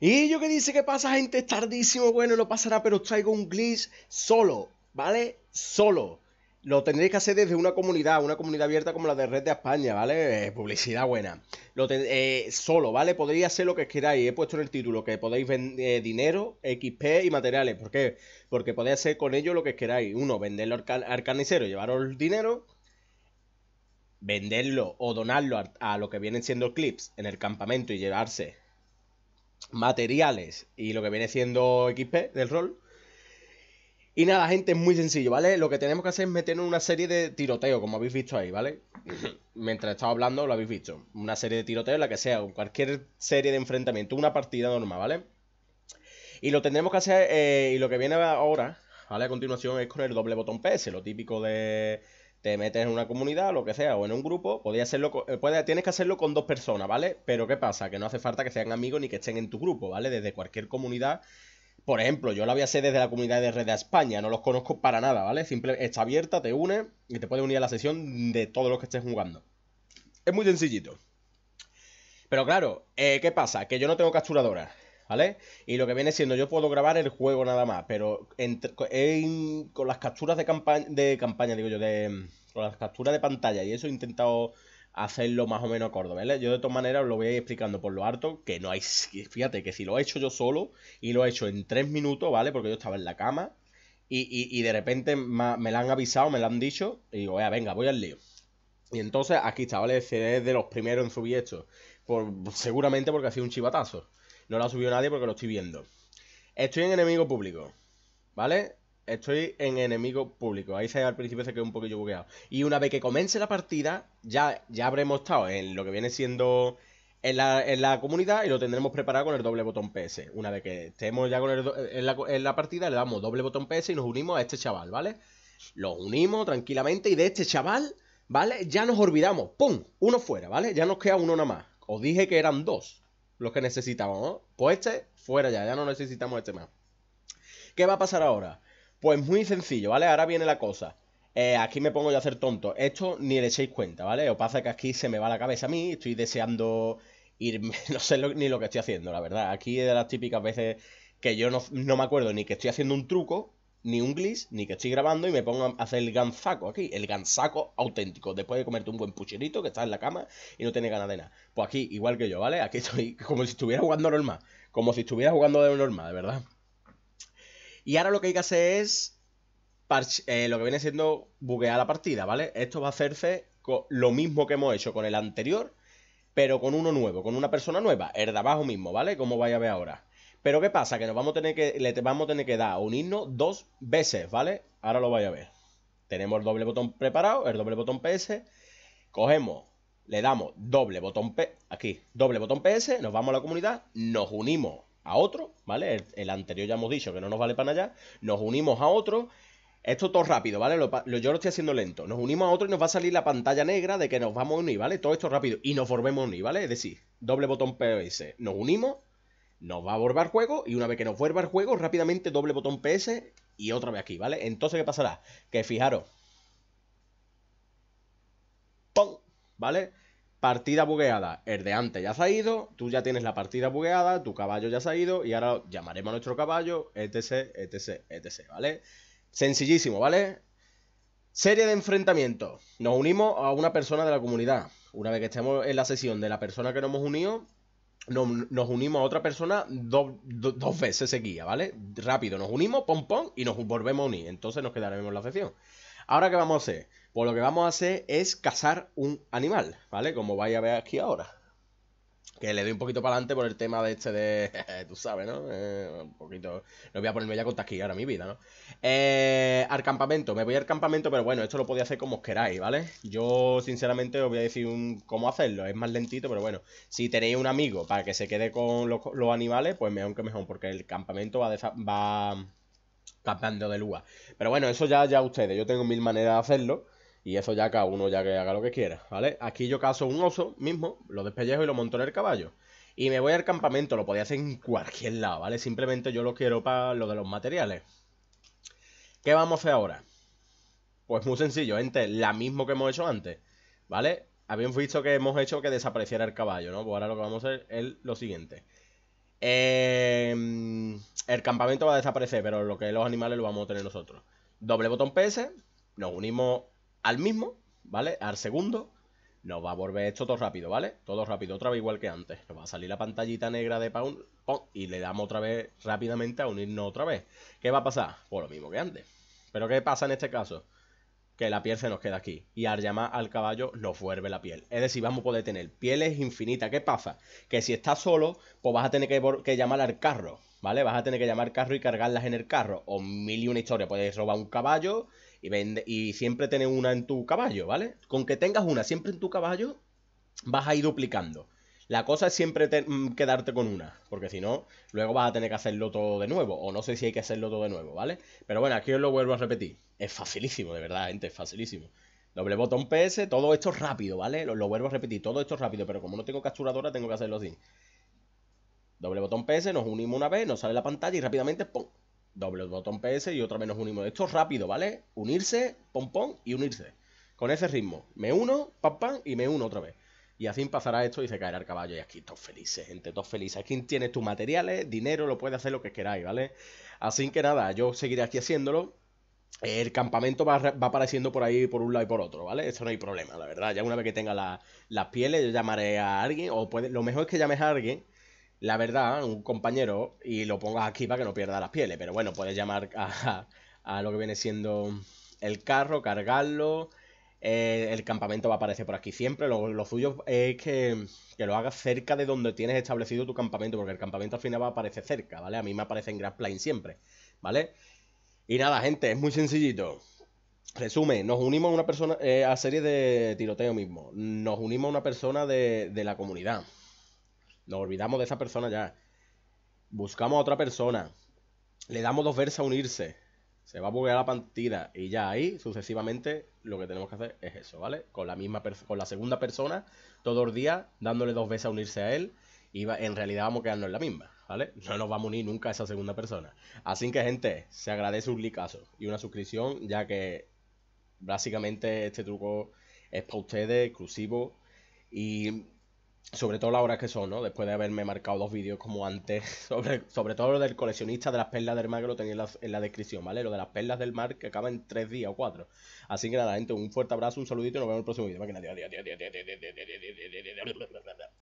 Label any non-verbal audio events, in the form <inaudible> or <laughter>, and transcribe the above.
Y yo que dice que pasa, gente, tardísimo, bueno, no pasará, pero os traigo un glitch solo, ¿vale? Solo. Lo tendréis que hacer desde una comunidad, una comunidad abierta como la de Red de España, ¿vale? Eh, publicidad buena. Lo eh, solo, ¿vale? Podéis hacer lo que queráis. He puesto en el título que podéis vender eh, dinero, XP y materiales. ¿Por qué? Porque podéis hacer con ello lo que queráis. Uno, venderlo al, carnicero, llevaros el dinero venderlo o donarlo a, a, lo que vienen siendo clips en el campamento y llevarse materiales y lo que viene siendo XP del rol. Y nada, gente, es muy sencillo, ¿vale? Lo que tenemos que hacer es meternos una serie de tiroteo como habéis visto ahí, ¿vale? <coughs> Mientras estaba hablando, lo habéis visto. Una serie de tiroteos, la que sea, cualquier serie de enfrentamiento, una partida normal, ¿vale? Y lo tendremos que hacer, eh, y lo que viene ahora, ¿vale? A continuación es con el doble botón PS, lo típico de te metes en una comunidad, lo que sea, o en un grupo, hacerlo, eh, tienes que hacerlo con dos personas, ¿vale? Pero ¿qué pasa? Que no hace falta que sean amigos ni que estén en tu grupo, ¿vale? Desde cualquier comunidad. Por ejemplo, yo la voy a hacer desde la comunidad de Red de España, no los conozco para nada, ¿vale? Simple, está abierta, te une y te puede unir a la sesión de todos los que estés jugando. Es muy sencillito. Pero claro, eh, ¿qué pasa? Que yo no tengo capturadora. ¿vale? Y lo que viene siendo, yo puedo grabar el juego nada más, pero con las capturas de, de campaña, digo yo, de, con las capturas de pantalla y eso he intentado hacerlo más o menos acorde, ¿vale? Yo de todas maneras os lo voy a ir explicando por lo harto, que no hay, fíjate que si lo he hecho yo solo y lo he hecho en tres minutos, ¿vale? Porque yo estaba en la cama y, de repente me la han avisado, me la han dicho y digo, venga, voy al lío. Y entonces aquí está, ¿vale? Es de los primeros en subir esto. Por, seguramente porque ha sido un chivatazo. No la ha subido nadie porque lo estoy viendo. Estoy en enemigo público, ¿vale? Estoy en enemigo público. Ahí se, al principio se quedó un poquillo bugueado. Y una vez que comience la partida, ya, ya habremos estado en lo que viene siendo en la, en la, comunidad y lo tendremos preparado con el doble botón PS. Una vez que estemos ya con el en, la, partida, le damos doble botón PS y nos unimos a este chaval, ¿vale? Lo unimos tranquilamente y de este chaval, ¿vale? Ya nos olvidamos. ¡Pum! Uno fuera, ¿vale? Ya nos queda uno nada más. Os dije que eran dos los que necesitábamos. ¿no? Pues este, fuera ya, ya no necesitamos este más. ¿Qué va a pasar ahora? Pues muy sencillo, ¿vale? Ahora viene la cosa. Eh, aquí me pongo yo a hacer tonto. Esto ni le echéis cuenta, ¿vale? o pasa que aquí se me va la cabeza a mí, estoy deseando irme, <laughs> no sé ni lo que estoy haciendo, la verdad. Aquí es de las típicas veces que yo no me acuerdo ni que estoy haciendo un truco, ni un glitch, ni que estoy grabando y me pongo a hacer el ganzaco aquí, el ganzaco auténtico, después de comerte un buen pucherito que estás en la cama y no tienes ganas de nada. Pues aquí, igual que yo, ¿vale? Aquí estoy <laughs> como si estuviera jugando normal, como si estuviera jugando de normal, de verdad. Y ahora lo que hay que hacer es eh, lo que viene siendo buguear la partida, ¿vale? Esto va a hacerse lo mismo que hemos hecho con el anterior, pero con uno nuevo, con una persona nueva, el de abajo mismo, ¿vale? Como vais a ver ahora. Pero ¿qué pasa? Que nos vamos a tener que, le vamos a tener que dar un himno dos veces, ¿vale? Ahora lo vais a ver. Tenemos el doble botón preparado, el doble botón PS. Cogemos, le damos doble botón P, aquí, doble botón PS, nos vamos a la comunidad, nos unimos a otro, ¿vale? El, anterior ya hemos dicho que no nos vale para allá, nos unimos a otro. Esto todo rápido, ¿vale? yo lo estoy haciendo lento. Nos unimos a otro y nos va a salir la pantalla negra de que nos vamos a unir, ¿vale? Todo esto rápido. Y nos formemos a unir, ¿vale? Es decir, doble botón PS. Nos unimos nos va a borrar juego y una vez que nos vuelva el juego, rápidamente doble botón PS y otra vez aquí, ¿vale? Entonces, ¿qué pasará? Que fijaros. ¡Pum! ¿Vale? Partida bugueada. El de antes ya se ha ido, tú ya tienes la partida bugueada, tu caballo ya se ha ido y ahora llamaremos a nuestro caballo, etc, etc, etc, ¿vale? Sencillísimo, ¿vale? Serie de enfrentamientos. Nos unimos a una persona de la comunidad. Una vez que estemos en la sesión de la persona que nos hemos unido, nos, unimos a otra persona dos veces seguía, ¿vale? Rápido, nos unimos, pom pom, y nos volvemos a unir. Entonces nos quedaremos en la sección. Ahora, ¿qué vamos a hacer? Pues lo que vamos a hacer es cazar un animal, ¿vale? Como vais a ver aquí ahora. Que le doy un poquito para adelante por el tema de este de. <laughs> tú sabes, ¿no? Eh, un poquito. No voy a ponerme ya con taquilla ahora mi vida, ¿no? Eh al campamento, me voy al campamento, pero bueno, esto lo podía hacer como os queráis, ¿vale? Yo, sinceramente, os voy a decir un, cómo hacerlo, es más lentito, pero bueno. Si tenéis un amigo para que se quede con los, animales, pues mejor que mejor, porque el campamento va, de, va de lugar Pero bueno, eso ya, ya ustedes, yo tengo mil maneras de hacerlo. Y eso ya cada uno ya que haga lo que quiera, ¿vale? Aquí yo caso un oso mismo, lo despellejo y lo monto en el caballo. Y me voy al campamento, lo podía hacer en cualquier lado, ¿vale? Simplemente yo lo quiero para lo de los materiales. ¿Qué vamos a hacer ahora? Pues muy sencillo, gente, la mismo que hemos hecho antes, ¿vale? Habíamos visto que hemos hecho que desapareciera el caballo, ¿no? Pues ahora lo que vamos a hacer es lo siguiente. Em, el campamento va a desaparecer, pero lo que es los animales lo vamos a tener nosotros. Doble botón PS, nos unimos al mismo, ¿vale? Al segundo. Nos va a volver esto todo rápido, ¿vale? Todo rápido, otra vez igual que antes. Nos va a salir la pantallita negra de Pound ¡pum! y le damos otra vez rápidamente a unirnos otra vez. ¿Qué va a pasar? Pues lo mismo que antes. ¿Pero qué pasa en este caso? Que la piel se nos queda aquí. Y al llamar al caballo nos vuelve la piel. Es decir, vamos a poder tener pieles infinitas. ¿Qué pasa? Que si estás solo, pues vas a tener que, llamar al carro. ¿vale? Vas a tener que llamar al carro y cargarlas en el carro. O mil y una historia. Puedes robar un caballo y, y siempre tener una en tu caballo, ¿vale? Con que tengas una siempre en tu caballo, vas a ir duplicando. La cosa es siempre mm, quedarte con una, porque si no, luego vas a tener que hacerlo todo de nuevo, o no sé si hay que hacerlo todo de nuevo, ¿vale? Pero bueno, aquí os lo vuelvo a repetir. Es facilísimo, de verdad, gente, es facilísimo. Doble botón PS, todo esto rápido, ¿vale? Lo, lo vuelvo a repetir, todo esto rápido, pero como no tengo capturadora, tengo que hacerlo así. Doble botón PS, nos unimos una vez, nos sale la pantalla y rápidamente, ¡pum! doble botón PS y otra menos unimos. Esto rápido, ¿vale? Unirse, pom pom y unirse. Con ese ritmo. Me uno, pam pam y me uno otra vez. Y así pasará esto y se caerá el caballo. Y aquí todos felices, gente, todos felices. Aquí tienes tus materiales, dinero, lo puedes hacer lo que queráis, ¿vale? Así que nada, yo seguiré aquí haciéndolo. El campamento va, apareciendo por ahí, por un lado y por otro, ¿vale? Eso no hay problema, la verdad. Ya una vez que tenga las pieles, yo llamaré a alguien. O puede, lo mejor es que llames a alguien la verdad, un compañero, y lo pongas aquí para que no pierda las pieles. Pero bueno, puedes llamar a, a lo que viene siendo el carro, cargarlo. Eh, el campamento va a aparecer por aquí siempre. Lo, lo suyo es que, lo hagas cerca de donde tienes establecido tu campamento, porque el campamento al final va a aparecer cerca, ¿vale? A mí me aparece en Grand Plain siempre, ¿vale? Y nada, gente, es muy sencillito. Resume, nos unimos a una persona, eh, a serie de tiroteo mismo. Nos unimos a una persona de la comunidad. Nos olvidamos de esa persona ya. Buscamos a otra persona. Le damos dos veces a unirse. Se va a buguear la partida. Y ya ahí, sucesivamente, lo que tenemos que hacer es eso, ¿vale? Con la misma con la segunda persona, todos los días, dándole dos veces a unirse a él. Y en realidad vamos a quedarnos en la misma, ¿vale? No nos vamos a unir nunca a esa segunda persona. Así que, gente, se agradece un licazo y una suscripción, ya que básicamente este truco es para ustedes, exclusivo. Y sobre todo las horas que son, ¿no? Después de haberme marcado dos vídeos como antes, sobre, sobre todo lo del coleccionista de las perlas del mar que lo tenéis en la, descripción, ¿vale? Lo de las perlas del mar que acaba en tres días o cuatro. Así que nada, gente, un fuerte abrazo, un saludito y nos vemos en el próximo vídeo.